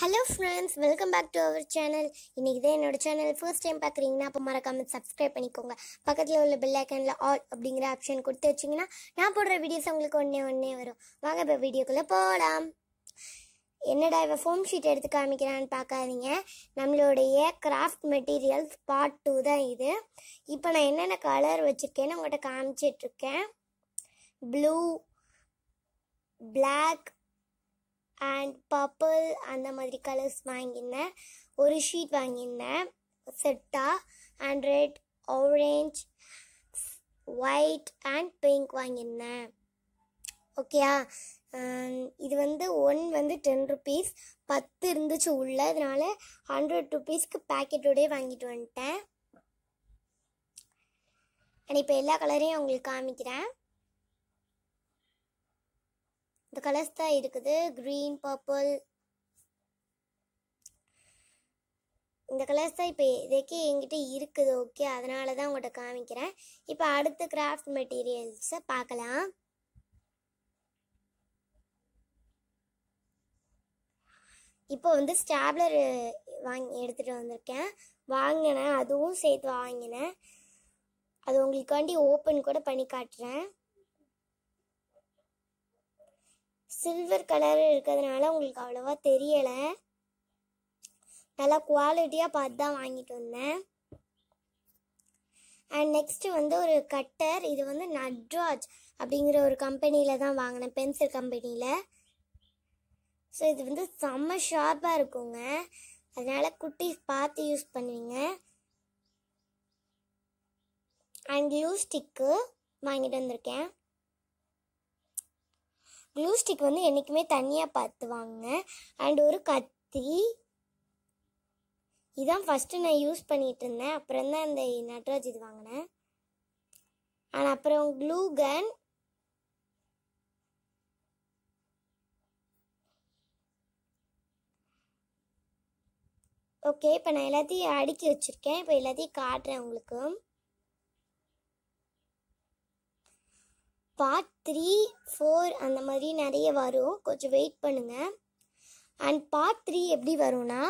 hello friends welcome back to our channel இன்றைக்கி தான் என்னோடய சேனல் ஃபர்ஸ்ட் டைம் பார்க்குறீங்கன்னா அப்போ மறக்காமல் சப்ஸ்கிரைப் பண்ணிக்கோங்க பக்கத்தில் உள்ள பெல் ஐக்கனில் ஆல் அப்படிங்கிற ஆப்ஷன் கொடுத்து வச்சிங்கன்னா நான் போடுற வீடியோஸ் உங்களுக்கு ஒன்றே ஒன்றே வரும் வாங்க இப்போ வீடியோக்குள்ளே போடலாம் என்னடா இவன் ஃபோம் ஷீட் எடுத்து காமிக்கிறான்னு பார்க்காதீங்க நம்மளுடைய கிராஃப்ட் மெட்டீரியல்ஸ் பார்ட் டூ தான் இது இப்போ நான் என்னென்ன கலர் வச்சுருக்கேன்னு உங்கள்கிட்ட காமிச்சிட்ருக்கேன் ப்ளூ பிளாக் அண்ட் பர்பிள் அந்த மாதிரி கலர்ஸ் வாங்கியிருந்தேன் ஒரு ஷீட் வாங்கியிருந்தேன் செட்டாக and red orange white and pink வாங்கியிருந்தேன் ஓகேயா இது வந்து ஒன் வந்து டென் ருபீஸ் பத்து இருந்துச்சு உள்ள அதனால ஹண்ட்ரட் ருபீஸ்க்கு பேக்கெட்டோடய வாங்கிட்டு வந்துட்டேன் அண்ட் இப்போ எல்லா கலரையும் உங்களுக்கு காமிக்கிறேன் இந்த கலர்ஸ் தான் இருக்குது க்ரீன் பர்பிள் இந்த கலர்ஸ் தான் இப்போ இதைக்கு எங்கிட்ட இருக்குது ஓகே அதனால தான் உங்கள்கிட்ட காமிக்கிறேன் இப்போ அடுத்த கிராஃப்ட் மெட்டீரியல்ஸை பார்க்கலாம் இப்போ வந்து ஸ்டாப்லர் வாங்கி எடுத்துகிட்டு வந்திருக்கேன் வாங்கினேன் அதுவும் சேர்த்து வாங்கினேன் அது உங்களுக்காண்டி ஓப்பன் கூட பண்ணி காட்டுறேன் சில்வர் கலர் இருக்கிறதுனால உங்களுக்கு அவ்வளோவா தெரியலை நல்லா குவாலிட்டியாக பார்த்து தான் வாங்கிட்டு வந்தேன் அண்ட் நெக்ஸ்ட்டு வந்து ஒரு கட்டர் இது வந்து நட்ராஜ் அப்படிங்கிற ஒரு கம்பெனியில் தான் வாங்கினேன் பென்சில் கம்பெனியில் ஸோ இது வந்து செம்ம ஷார்ப்பாக இருக்குங்க அதனால் குட்டி பார்த்து யூஸ் பண்ணுவீங்க அண்ட் க்ளூ ஸ்டிக்கு வாங்கிட்டு வந்திருக்கேன் க்ளூ ஸ்டிக் வந்து என்றைக்குமே தனியாக பார்த்து வாங்கினேன் அண்ட் ஒரு கத்தி இதான் ஃபஸ்ட்டு நான் யூஸ் பண்ணிகிட்டு இருந்தேன் அப்புறம் தான் இந்த நட்ராஜ் இது வாங்கினேன் ஆனால் அப்புறம் க்ளூ கன் ஓகே இப்போ நான் எல்லாத்தையும் அடுக்கி வச்சுருக்கேன் இப்போ எல்லாத்தையும் காட்டுறேன் உங்களுக்கு பார்ட் த்ரீ ஃபோர் அந்த மாதிரி நிறைய வரும் கொஞ்சம் வெயிட் பண்ணுங்கள் அண்ட் பார்ட் த்ரீ எப்படி வரும்னா